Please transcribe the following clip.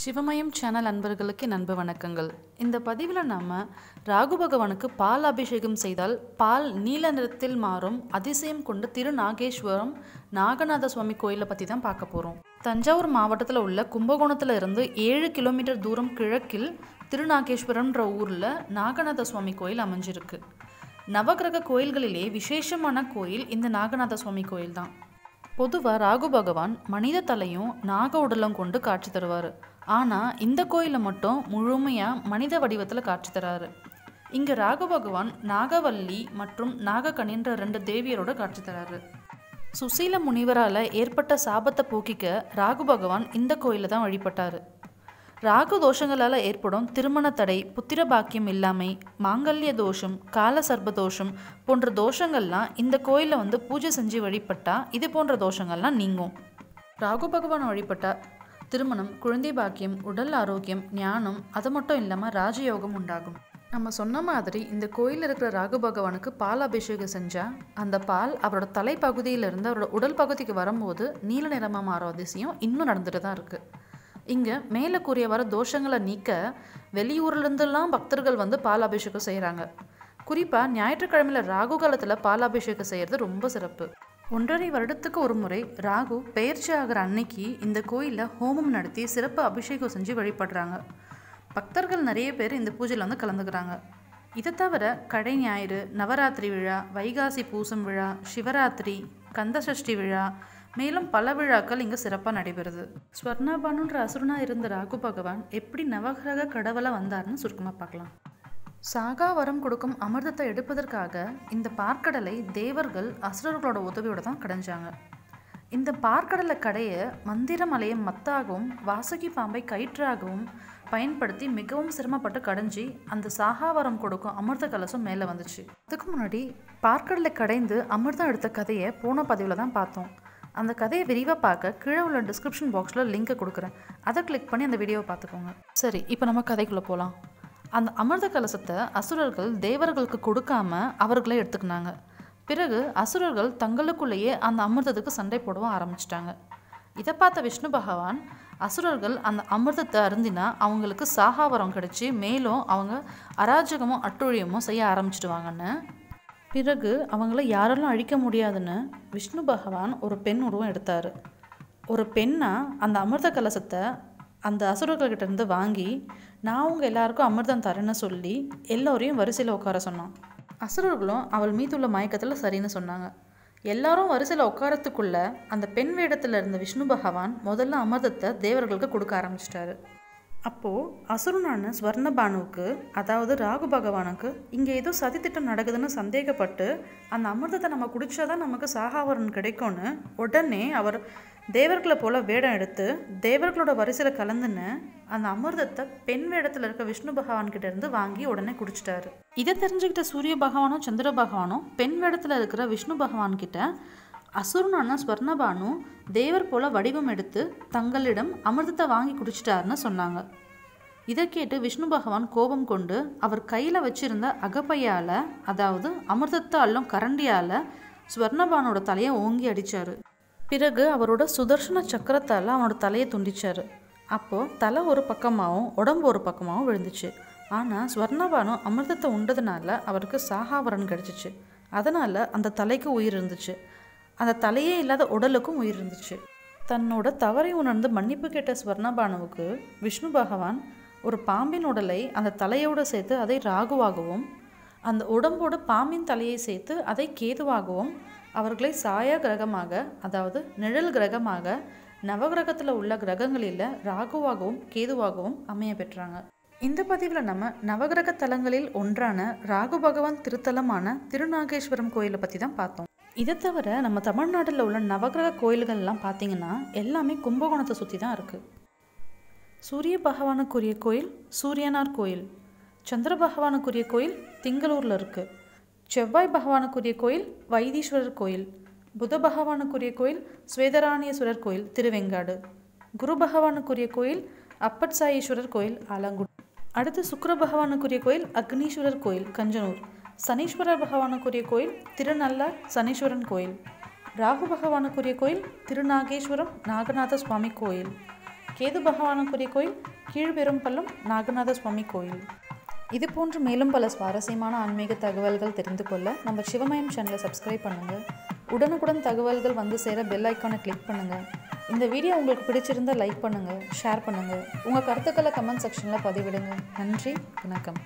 சிவமயம் சேனல் அன்பர்களுக்கு நண்பு வணக்கங்கள் இந்த பதிவில் நாம் ராகு பகவானுக்கு பால் அபிஷேகம் செய்தால் பால் நீல நிறத்தில் மாறும் அதிசயம் கொண்டு திரு நாகேஸ்வரம் நாகநாத சுவாமி கோயிலை பற்றி தான் பார்க்க போகிறோம் தஞ்சாவூர் மாவட்டத்தில் உள்ள கும்பகோணத்தில் இருந்து ஏழு கிலோமீட்டர் தூரம் கிழக்கில் திருநாகேஸ்வரம்ன்ற ஊரில் நாகநாத சுவாமி கோயில் அமைஞ்சிருக்கு நவகிரக கோயில்களிலே விசேஷமான கோயில் இந்த நாகநாத சுவாமி கோயில் தான் பொதுவாக ராகு பகவான் மனித தலையும் நாக உடலும் கொண்டு காட்சி தருவார் ஆனால் இந்த கோயிலை மட்டும் முழுமையாக மனித வடிவத்தில் காட்சி தராரு இங்கே ராக பகவான் நாகவல்லி மற்றும் நாகக்கணின்ற ரெண்டு தேவியரோட காட்சி தராரு சுசீல முனிவரால் ஏற்பட்ட சாபத்தை போக்கிக்க ராகு பகவான் இந்த கோயிலில் தான் வழிபட்டார் ராகு தோஷங்களால் ஏற்படும் திருமண தடை புத்திர பாக்கியம் இல்லாமை மாங்கல்ய தோஷம் கால சர்ப தோஷம் போன்ற தோஷங்கள்லாம் இந்த கோயிலில் வந்து பூஜை செஞ்சு வழிபட்டால் இது போன்ற தோஷங்கள்லாம் நீங்கும் ராகு பகவான் வழிபட்டால் திருமணம் குழந்தை பாக்கியம் உடல் ஆரோக்கியம் ஞானம் அது மட்டும் இல்லாமல் ராஜயோகம் உண்டாகும் நம்ம சொன்ன மாதிரி இந்த கோயிலில் இருக்கிற ராகு பகவானுக்கு பால் அபிஷேகம் செஞ்சால் அந்த பால் அவரோட தலைப்பகுதியிலிருந்து அவரோட உடல் பகுதிக்கு வரும்போது நீல நிறமாக மாற அதிசயம் இன்னும் நடந்துட்டு தான் இருக்குது இங்கே மேலே கூறிய வர தோஷங்களை நீக்க வெளியூர்லேருந்துலாம் பக்தர்கள் வந்து பால் அபிஷேகம் செய்கிறாங்க குறிப்பாக ஞாயிற்றுக்கிழமையில் ராகு காலத்தில் பால் அபிஷேகம் செய்கிறது ரொம்ப சிறப்பு ஒன்றரை வருடத்துக்கு ஒரு முறை ராகு பெயர்ச்சி ஆகிற அன்னைக்கு இந்த கோயிலில் ஹோமம் நடத்தி சிறப்பு அபிஷேகம் செஞ்சு வழிபடுறாங்க பக்தர்கள் நிறைய பேர் இந்த பூஜையில் வந்து கலந்துக்கிறாங்க இதை தவிர கடை ஞாயிறு நவராத்திரி விழா வைகாசி பூசம் விழா சிவராத்திரி கந்தசஷ்டி விழா மேலும் பல விழாக்கள் இங்கே சிறப்பாக நடைபெறுது ஸ்வர்ணாபானுன்ற அசுரனாக இருந்த ராகு பகவான் எப்படி நவகிரக கடவுளை வந்தார்னு சுருக்கமாக பார்க்கலாம் சாகா வரம் கொடுக்கும் அமிர்தத்தை எடுப்பதற்காக இந்த பார்க்கடலை தேவர்கள் அசுரர்களோட உதவியோடு தான் கடைஞ்சாங்க இந்த பார்க்கடலை கடைய மந்திரமலையை மத்தாகவும் வாசகி பாம்பை கயிற்றாகவும் பயன்படுத்தி மிகவும் சிரமப்பட்டு கடைஞ்சி அந்த சாகாவரம் கொடுக்கும் அமிர்த கலசம் மேலே வந்துச்சு அதுக்கு முன்னாடி பார்க்கடலை கடைந்து அமிர்தம் எடுத்த கதையை போன பதிவில் தான் பார்த்தோம் அந்த கதையை விரிவாக பார்க்க கீழே உள்ள டிஸ்கிரிப்ஷன் பாக்ஸில் லிங்கை கொடுக்குறேன் அதை கிளிக் பண்ணி அந்த வீடியோவை பார்த்துக்கோங்க சரி இப்போ நம்ம கதைக்குள்ளே போகலாம் அந்த அமிர்த கலசத்தை அசுரர்கள் தேவர்களுக்கு கொடுக்காம அவர்களே எடுத்துக்கினாங்க பிறகு அசுரர்கள் தங்களுக்குள்ளேயே அந்த அமிர்தத்துக்கு சண்டை போடவும் ஆரம்பிச்சிட்டாங்க இதை பார்த்த விஷ்ணு பகவான் அசுரர்கள் அந்த அமிர்தத்தை அருந்தினா அவங்களுக்கு சாகாவரம் கிடைச்சி மேலும் அவங்க அராஜகமும் அட்டுழியமும் செய்ய ஆரம்பிச்சிடுவாங்கன்னு பிறகு அவங்கள யாராலும் அழிக்க முடியாதுன்னு விஷ்ணு பகவான் ஒரு பெண் உருவம் எடுத்தார் ஒரு பெண்ணாக அந்த அமிர்த கலசத்தை அந்த அசுரர்கள்கிட்ட இருந்து வாங்கி நான் அவங்க எல்லாருக்கும் அமிர்தம் தரேன்னு சொல்லி எல்லோரையும் வரிசையில் உட்கார சொன்னான் அசுரர்களும் அவள் மீது உள்ள மயக்கத்தில் சரின்னு சொன்னாங்க எல்லாரும் வரிசையில் உட்காரத்துக்குள்ள அந்த பெண் வேடத்தில் இருந்த விஷ்ணு பகவான் முதல்ல அமிர்தத்தை தேவர்களுக்கு கொடுக்க ஆரம்பிச்சிட்டாரு அப்போது அசுரனான ஸ்வர்ண பானுவுக்கு அதாவது ராகு பகவானுக்கு இங்கே ஏதோ சதித்திட்டம் நடக்குதுன்னு சந்தேகப்பட்டு அந்த அமிர்தத்தை நம்ம குடித்தாதான் நமக்கு சாகாவரன் கிடைக்கும்னு உடனே அவர் தேவர்களை போல் வேடம் எடுத்து தேவர்களோட வரிசையில் கலந்துன்னு அந்த அமிர்தத்தை பெண் வேடத்தில் இருக்க விஷ்ணு பகவான்கிட்ட இருந்து வாங்கி உடனே குடிச்சிட்டாரு இதை தெரிஞ்சுக்கிட்ட சூரிய பகவானும் சந்திர பகவானும் பெண் வேடத்தில் இருக்கிற விஷ்ணு பகவான்கிட்ட அசுரனான ஸ்வர்ணபானு தேவர் போல வடிவம் எடுத்து தங்களிடம் அமிர்தத்தை வாங்கி குடிச்சிட்டாருன்னு சொன்னாங்க இதை கேட்டு விஷ்ணு பகவான் கோபம் கொண்டு அவர் கையில் வச்சிருந்த அகப்பையால் அதாவது அமிர்தத்தை அல்லும் கரண்டியால் ஸ்வர்ணபானோட தலையை ஓங்கி அடித்தார் பிறகு அவரோட சுதர்சன சக்கரத்தால் அவனோட தலையை துண்டிச்சார் அப்போது தலை ஒரு பக்கமாகவும் உடம்பு ஒரு பக்கமாகவும் விழுந்துச்சு ஆனால் ஸ்வர்ணவானம் அமிர்தத்தை உண்டதுனால அவருக்கு சாகாவரன் கிடச்சிச்சு அதனால் அந்த தலைக்கு உயிர் இருந்துச்சு அந்த தலையே இல்லாத உடலுக்கும் உயிர் இருந்துச்சு தன்னோட தவறை உணர்ந்து மன்னிப்பு கேட்ட ஸ்வர்ணபானுவுக்கு விஷ்ணு பகவான் ஒரு பாம்பின் உடலை அந்த தலையோடு சேர்த்து அதை ராகுவாகவும் அந்த உடம்போடு பாம்பின் தலையை சேர்த்து அதை கேதுவாகவும் அவர்களை சாயா கிரகமாக அதாவது நிழல் கிரகமாக நவகிரகத்தில் உள்ள கிரகங்களில் ராகுவாகவும் கேதுவாகவும் அமைய பெற்றாங்க இந்த பதிவில் நம்ம நவகிரக தலங்களில் ஒன்றான ராகு பகவான் திருத்தலமான திருநாகேஸ்வரம் கோயிலை பற்றி தான் பார்த்தோம் இதை தவிர நம்ம தமிழ்நாட்டில் உள்ள நவகிரக கோயில்கள்லாம் பார்த்திங்கன்னா எல்லாமே கும்பகோணத்தை சுற்றி தான் இருக்குது சூரிய பகவானுக்குரிய கோயில் சூரியனார் கோயில் சந்திர பகவானுக்குரிய கோயில் திங்களூரில் இருக்குது செவ்வாய் பகவானுக்குரிய கோயில் வைதீஸ்வரர் கோயில் புத பகவானுக்குரிய கோயில் சுவேதராணியேஸ்வரர் கோயில் திருவெங்காடு குரு பகவானுக்குரிய கோயில் அப்பட்சாயீஸ்வரர் கோயில் ஆலங்குடி அடுத்து சுக்கர பகவானுக்குரிய கோயில் அக்னீஸ்வரர் கோயில் கஞ்சனூர் சனீஸ்வரர் பகவானுக்குரிய கோயில் திருநல்லார் சனீஸ்வரன் கோயில் ராகு பகவானுக்குரிய கோயில் திருநாகேஸ்வரம் நாகநாத சுவாமி கோயில் கேது பகவானுக்குரிய கோயில் கீழ்பெரும்பள்ளம் நாகநாத சுவாமி கோயில் இது போன்று மேலும் பல சுவாரஸ்யமான ஆன்மீக தகவல்கள் தெரிந்து கொள்ள நம்ம சிவமயம் சேனலை சப்ஸ்கிரைப் பண்ணுங்கள் உடனுக்குடன் தகவல்கள் வந்து சேர பெல் ஐக்கானை கிளிக் பண்ணுங்கள் இந்த வீடியோ உங்களுக்கு பிடிச்சிருந்தால் லைக் பண்ணுங்கள் ஷேர் பண்ணுங்கள் உங்கள் கருத்துக்களை கமெண்ட் செக்ஷனில் பதிவிடுங்க நன்றி வணக்கம்